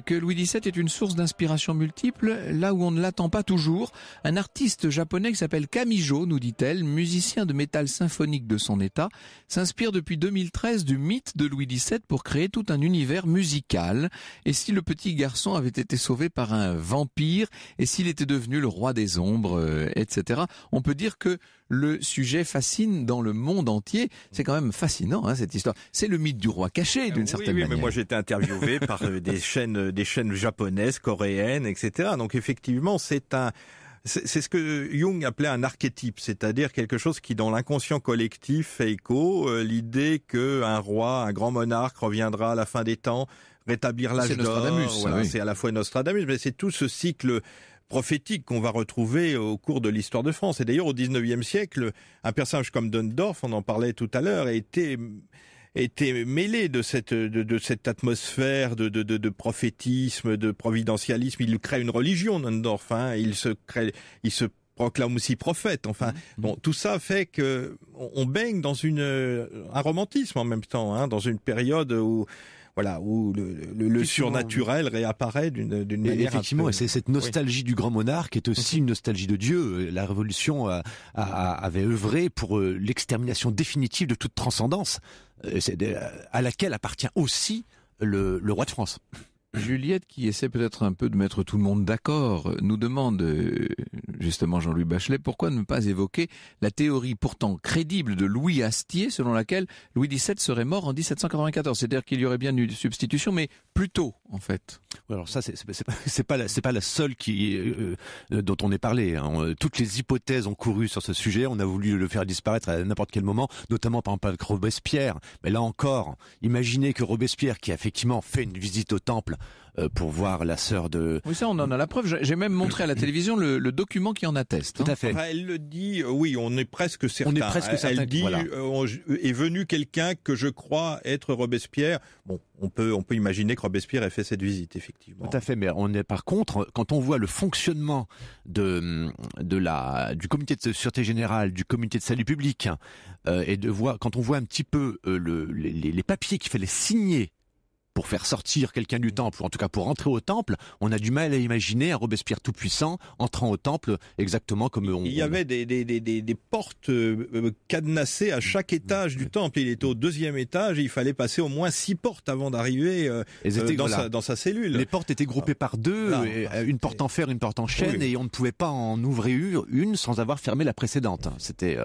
que Louis XVII est une source d'inspiration multiple là où on ne l'attend pas toujours. Un artiste japonais qui s'appelle Kamijo, nous dit-elle, musicien de métal symphonique de son état, s'inspire depuis 2013 du mythe de Louis XVII pour créer tout un univers musical. Et si le petit garçon avait été sauvé par un vampire et s'il était devenu le roi des ombres, euh, etc., on peut dire que le sujet fascine dans le monde entier. C'est quand même fascinant hein, cette histoire. C'est le mythe du roi caché d'une certaine manière. oui, Mais moi j'ai été interviewé par euh, des chaînes, euh, des chaînes japonaises, coréennes, etc. Donc effectivement c'est un c'est ce que Jung appelait un archétype, c'est-à-dire quelque chose qui, dans l'inconscient collectif, fait écho. Euh, l'idée que un roi, un grand monarque, reviendra à la fin des temps, rétablir l'âge d'or. C'est C'est à la fois Nostradamus, mais c'est tout ce cycle prophétique qu'on va retrouver au cours de l'histoire de France. Et d'ailleurs, au XIXe siècle, un personnage comme Dundorf, on en parlait tout à l'heure, était mêlé de cette de, cette atmosphère de, de, prophétisme, de providentialisme. Il crée une religion, Nandorf. Hein. Il se il se proclame aussi prophète. Enfin, mmh, mmh. bon, tout ça fait que on, baigne dans une un romantisme en même temps, hein, dans une période où voilà où le, surnaturel réapparaît d'une manière effectivement et c'est cette nostalgie du grand monarque est aussi une nostalgie de Dieu euh, la révolution euh, avait œuvré pour euh, l'extermination définitive de toute transcendance à laquelle appartient aussi le roi de France Juliette, qui essaie peut-être un peu de mettre tout le monde d'accord, euh, nous demande, euh, justement Jean-Louis Bachelet, pourquoi ne pas évoquer la théorie pourtant crédible de Louis Astier, selon laquelle Louis XVII serait mort en 1794. C'est-à-dire qu'il y aurait bien eu une substitution, mais plus tôt, en fait. Alors ça, c'est pas, la, pas la seule qui, euh, dont on est parlé. Hein. Toutes les hypothèses ont couru sur ce sujet. On a voulu le faire disparaître à n'importe quel moment, notamment par exemple avec Robespierre. Mais là encore, imaginez que Robespierre, qui a effectivement fait une visite au temple euh, pour voir la sœur de. Oui, ça, on en a la preuve. J'ai même montré à la télévision le, document qui en atteste. Tout hein. à fait. elle le dit. Euh, oui, on est presque certain. On est presque certain. Elle dit euh, est venu quelqu'un que je crois être Robespierre. Bon, on peut on peut imaginer que Robespierre ait fait cette visite effectivement. Tout à fait. Mais on est par contre quand on voit le fonctionnement de de la du comité de sûreté générale, du comité de salut public hein, et de voir quand on voit un petit peu les, les papiers qu'il fallait signer pour faire sortir quelqu'un du temple, ou en tout cas pour entrer au temple, on a du mal à imaginer un Robespierre tout-puissant entrant au temple exactement comme on... Il y avait des, portes euh, euh, cadenassées à chaque étage du temple. Il était au deuxième étage et il fallait passer au moins six portes avant d'arriver euh, dans, sa, cellule. Les portes étaient groupées par deux, ah. une porte en fer, une porte en chaîne, et on ne pouvait pas en ouvrir une sans avoir fermé la précédente. C'était...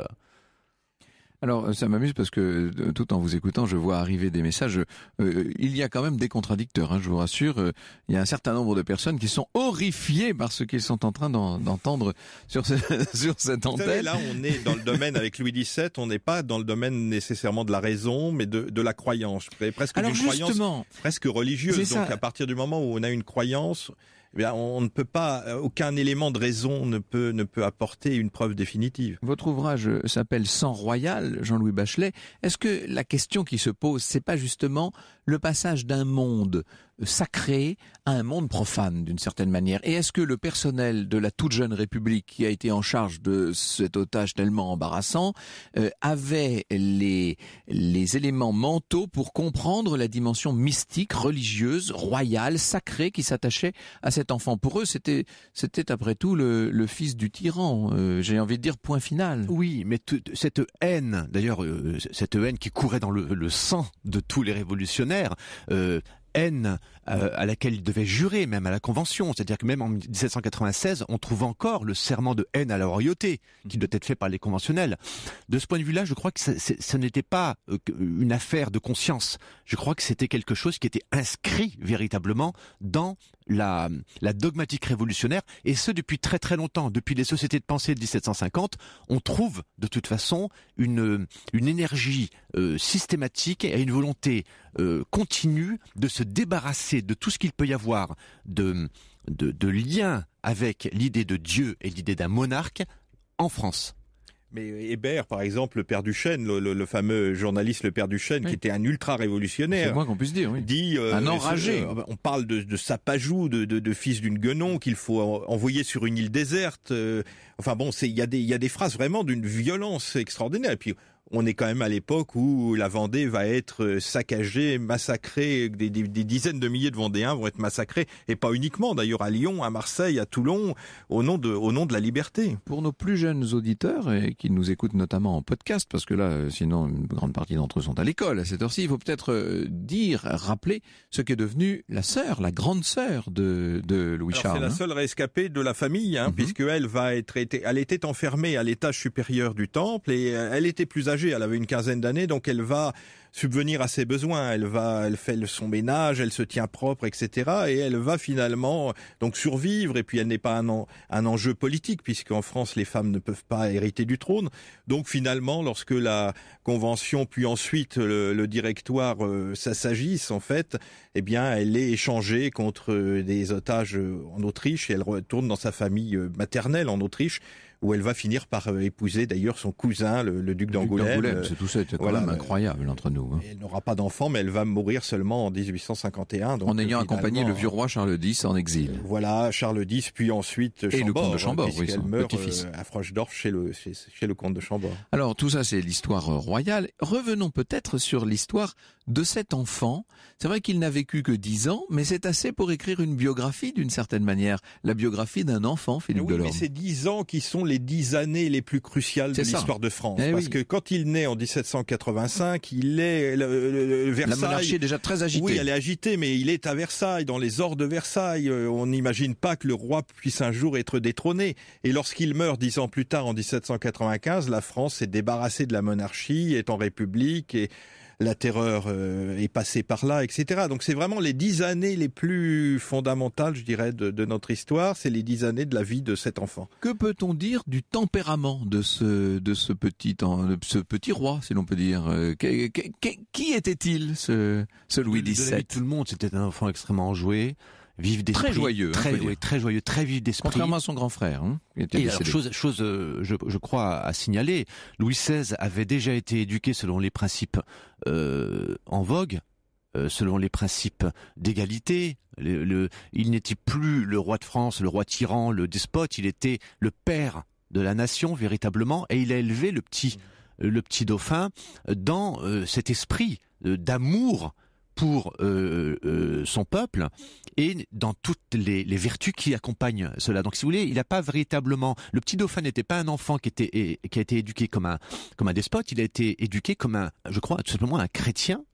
Alors, euh, ça m'amuse parce que euh, tout en vous écoutant, je vois arriver des messages. Euh, il y a quand même des contradicteurs, hein, je vous rassure. il y a un certain nombre de personnes qui sont horrifiées par ce qu'ils sont en train d'entendre sur, sur cette antenne. là, on est dans le domaine avec Louis XVII, on n'est pas dans le domaine nécessairement de la raison, mais de, la croyance. Presque Alors, justement, croyance presque religieuse. Donc, à partir du moment où on a une croyance, eh on ne peut pas, euh, aucun élément de raison ne peut, ne peut apporter une preuve définitive. Votre ouvrage s'appelle Sans royal, Jean-Louis Bachelet. Est-ce que la question qui se pose, c'est pas justement le passage d'un monde sacré à un monde profane d'une certaine manière. Et est-ce que le personnel de la toute jeune République qui a été en charge de cet otage tellement embarrassant euh, avait les, éléments mentaux pour comprendre la dimension mystique, religieuse, royale, sacrée qui s'attachait à cet enfant Pour eux, c'était c'était après tout le, fils du tyran, euh, j'ai envie de dire point final. Oui, mais cette haine, d'ailleurs, euh, cette haine qui courait dans le sang de tous les révolutionnaires, euh, N euh, à laquelle il devait jurer, même à la Convention. C'est-à-dire que même en 1796, on trouve encore le serment de haine à la royauté qui doit être fait par les conventionnels. De ce point de vue-là, je crois que ce n'était pas euh, euh, une affaire de conscience. Je crois que c'était quelque chose qui était inscrit véritablement dans la, la dogmatique révolutionnaire, et ce depuis très très longtemps, depuis les sociétés de pensée de 1750, on trouve de toute façon une, une énergie systématique et une volonté continue de se débarrasser de tout ce qu'il peut y avoir de, de, lien avec l'idée de Dieu et l'idée d'un monarque en France. Mais euh, Hébert, par exemple, le père duchêne le, fameux journaliste le père duchêne qui était un ultra-révolutionnaire, dit euh, un enragé. Euh, on parle de, de sapajou, de, fils d'une guenon qu'il faut envoyer sur une île déserte. enfin bon, c'est il y a des il y a des phrases vraiment d'une violence extraordinaire. Et puis on est quand même à l'époque où la Vendée va être euh, saccagée, massacrée, des, dizaines de milliers de Vendéens vont être massacrés, et pas uniquement d'ailleurs à Lyon, à Marseille, à Toulon, au nom, de, au nom de la liberté. Pour nos plus jeunes auditeurs, et qui nous écoutent notamment en podcast, parce que là, euh, sinon une grande partie d'entre eux sont à l'école à cette heure-ci, il faut peut-être euh, dire, rappeler ce qu'est devenue la sœur, la grande sœur de, de Louis Charles. C'est la hein. seule rescapée de la famille, hein, mhm. va être, elle était enfermée à l'étage supérieur du temple, et elle était plus âgée elle avait une quinzaine d'années, donc elle va subvenir à ses besoins, elle va, elle fait son ménage, elle se tient propre, etc. Et elle va finalement donc survivre. Et puis elle n'est pas un, enjeu politique puisqu'en France les femmes ne peuvent pas hériter du trône. Donc finalement, lorsque la convention puis ensuite le, directoire ça euh, s'assagissent en fait, eh bien elle est échangée contre euh, des otages euh, en Autriche et elle retourne dans sa famille maternelle en Autriche où elle va finir par euh, épouser d'ailleurs son cousin, le, le duc d'Angoulême. C'est tout ça, c'est quand même euh, incroyable entre nous. Hein. Elle n'aura pas d'enfant, mais elle va mourir seulement en 1851. en ayant accompagné le vieux roi Charles X en exil. voilà, Charles X, puis ensuite et le comte de Chambord, hein, oui, son meurt petit-fils. Euh, à Frochdorf, chez le, chez, chez le comte de Chambord. Alors tout ça, c'est l'histoire royale. Revenons peut-être sur l'histoire de cet enfant. C'est vrai qu'il n'a vécu que dix ans, mais c'est assez pour écrire une biographie d'une certaine manière. La biographie d'un enfant, Philippe oui, mais c'est dix ans qui sont les dix années les plus cruciales de l'histoire de France. Eh parce que quand il naît en 1785, il est Versailles. La monarchie est déjà très agitée. Oui, elle est agitée, mais il est à Versailles, dans les ors de Versailles. Euh, on n'imagine pas que le roi puisse un jour être détrôné. Et lorsqu'il meurt dix ans plus tard, en 1795, la France s'est débarrassée de la monarchie, est en république et la terreur euh, est passée par là, etc. Donc c'est vraiment les dix années les plus fondamentales, je dirais, de, notre histoire. C'est les dix années de la vie de cet enfant. Que peut-on dire du tempérament de ce de ce petit de ce petit roi, si l'on peut dire euh, Qui, était-il, ce, ce Louis XVII Tout le monde, c'était un enfant extrêmement joué vif d'esprit. Hein, très joyeux. Très, très joyeux, très vif d'esprit. Contrairement à son grand frère. Hein, chose, chose euh, je, crois, à signaler, Louis XVI avait déjà été éduqué selon les principes euh, en vogue, euh, selon les principes d'égalité. il n'était plus le roi de France, le roi tyran, le despote, il était le père de la nation véritablement, et il a élevé le petit, le petit dauphin dans cet esprit d'amour pour euh, euh, son peuple et dans toutes les, vertus qui accompagnent cela. Donc, si vous voulez, il n'a pas véritablement. Le petit dauphin n'était pas un enfant qui était qui a été éduqué comme un comme un despote. Il a été éduqué comme un, je crois, tout simplement un chrétien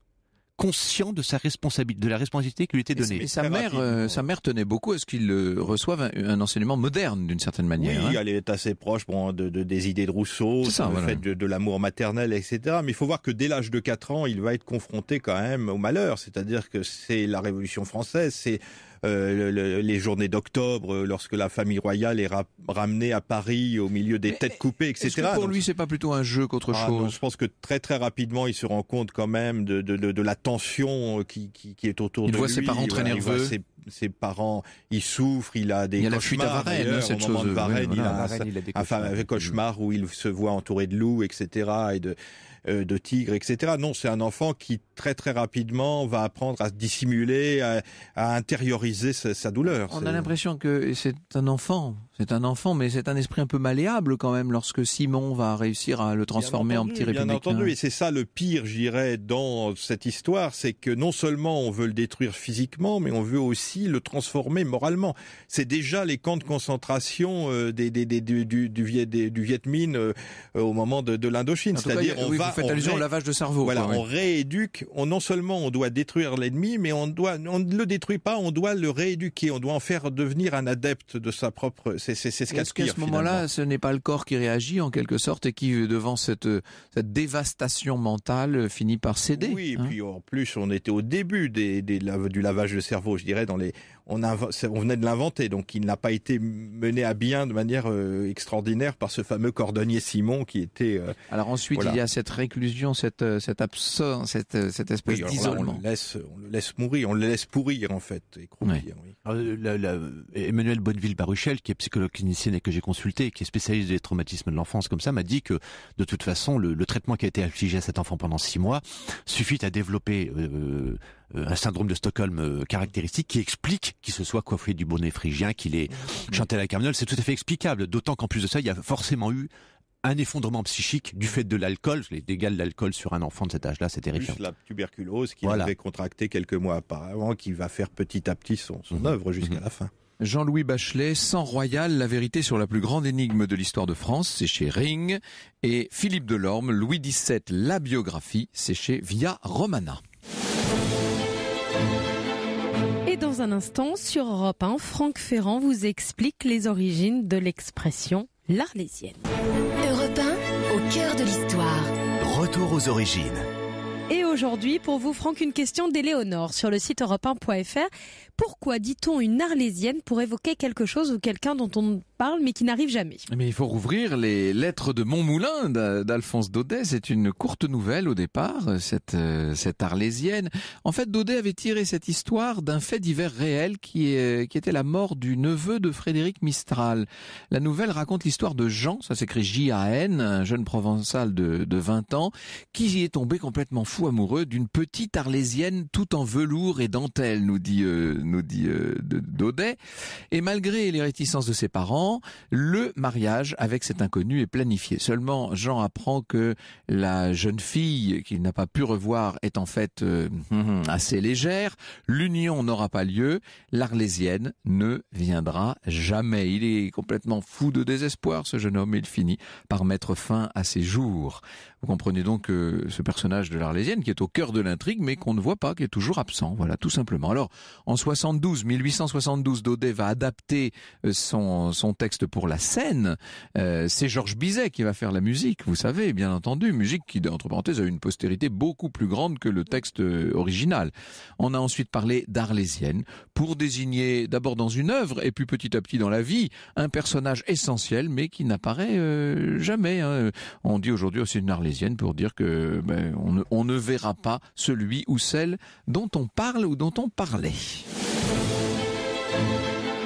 conscient de sa responsabilité, de la responsabilité qui lui était donnée. Et, sa mère, euh, sa mère tenait beaucoup à ce qu'il euh, reçoive un, enseignement moderne d'une certaine manière. Oui, hein. elle est assez proche bon, de, des idées de Rousseau, ça, fait de, de l'amour maternel, etc. Mais il faut voir que dès l'âge de 4 ans, il va être confronté quand même au malheur. C'est-à-dire que c'est la Révolution française, c'est euh, les journées d'octobre, euh, lorsque la famille royale est ramenée à Paris au milieu des têtes coupées, etc. pour lui, c'est pas plutôt un jeu qu'autre ah, chose Je pense que très très rapidement, il se rend compte quand même de, de, la tension euh, qui, qui, est autour de lui. Il voit ses parents très nerveux ses parents, il souffre, il a des il a La fuite à Varennes, hein, cette chose. il, a des cauchemars. cauchemar où il se voit entouré de loups, etc. et de, euh, de tigre, etc. Non, c'est un enfant qui très très rapidement va apprendre à dissimuler, à, intérioriser sa douleur. On a l'impression que c'est un enfant, c'est un enfant, mais c'est un esprit un peu malléable quand même lorsque Simon va réussir à le transformer en petit républicain. Bien entendu, et c'est ça le pire, j'irais, dans cette histoire, c'est que non seulement on veut le détruire physiquement, mais on veut aussi le transformer moralement. C'est déjà les camps de concentration euh, des, du, du, du, Viet Minh euh, au moment de, l'Indochine. C'est-à-dire, on va, vous faites allusion au lavage de cerveau. Voilà, on rééduque. On, non seulement on doit détruire l'ennemi, mais on doit, on ne le détruit pas, on doit le rééduquer, on doit en faire devenir un adepte de sa propre c'est ce ce qu'à ce, moment-là, ce n'est pas le corps qui réagit en quelque sorte et qui euh, devant cette euh, cette dévastation mentale euh, finit par céder Oui, et hein puis en plus on était au début des, du lavage de cerveau, je dirais dans les on, on venait de l'inventer donc il n'a pas été mené à bien de manière extraordinaire par ce fameux cordonnier Simon qui était Alors ensuite, il y a cette réclusion, cette absence, cette espèce d'isolement. On le laisse on laisse mourir, on le laisse pourrir en fait et Emmanuel Bonneville Baruchel qui est que la clinicienne que j'ai consulté, qui est spécialiste des traumatismes de l'enfance comme ça, m'a dit que de toute façon, le, traitement qui a été infligé à cet enfant pendant six mois suffit à développer euh, euh, un syndrome de Stockholm euh, caractéristique qui explique qu'il se soit coiffé du bonnet phrygien, qu'il ait chanté la carmenole. C'est tout à fait explicable, d'autant qu'en plus de ça, il y a forcément eu un effondrement psychique du fait de l'alcool. Les dégâts de l'alcool sur un enfant de cet âge-là, c'est terrifiant. Plus la tuberculose qu'il avait contractée quelques mois auparavant, qui va faire petit à petit son, mhm. œuvre jusqu'à mhm. la fin. Jean-Louis Bachelet, sans royal, la vérité sur la plus grande énigme de l'histoire de France, c'est chez Ring. Et Philippe Delorme, Louis XVII, la biographie, c'est chez Via Romana. Et dans un instant, sur Europe 1, Franck Ferrand vous explique les origines de l'expression l'Arlésienne. Europe 1, au cœur de l'histoire. Retour aux origines. Et aujourd'hui, pour vous, Franck, une question d'Éléonore sur le site europe Pourquoi dit-on une Arlésienne pour évoquer quelque chose ou quelqu'un dont on mais qui n'arrive jamais. Mais il faut rouvrir les lettres de Montmoulin d'Alphonse Daudet. C'est une courte nouvelle au départ, cette, euh, cette arlésienne. En fait, Daudet avait tiré cette histoire d'un fait divers réel qui, qui était la mort du neveu de Frédéric Mistral. La nouvelle raconte l'histoire de Jean, ça s'écrit J-A-N, un jeune provençal de, de 20 ans, qui y est tombé complètement fou amoureux d'une petite arlésienne tout en velours et dentelle, nous dit, euh, nous dit euh, Daudet. Et malgré les réticences de ses parents, le mariage avec cet inconnu est planifié. Seulement, Jean apprend que la jeune fille qu'il n'a pas pu revoir est en fait euh, assez légère. L'union n'aura pas lieu. L'Arlésienne ne viendra jamais. Il est complètement fou de désespoir, ce jeune homme, il finit par mettre fin à ses jours. Vous comprenez donc euh, ce personnage de l'Arlésienne qui est au cœur de l'intrigue, mais qu'on ne voit pas, qui est toujours absent. Voilà, tout simplement. Alors, en 72, 1872, Daudet va adapter euh, son, son texte pour la scène, euh, c'est Georges Bizet qui va faire la musique, vous savez, bien entendu, musique qui, entre parenthèses, a une postérité beaucoup plus grande que le texte euh, original. On a ensuite parlé d'Arlésienne pour désigner d'abord dans une œuvre et puis petit à petit dans la vie un personnage essentiel mais qui n'apparaît euh, jamais. Hein. On dit aujourd'hui aussi une Arlésienne pour dire que ben, on ne verra pas celui ou celle dont on parle ou dont on parlait.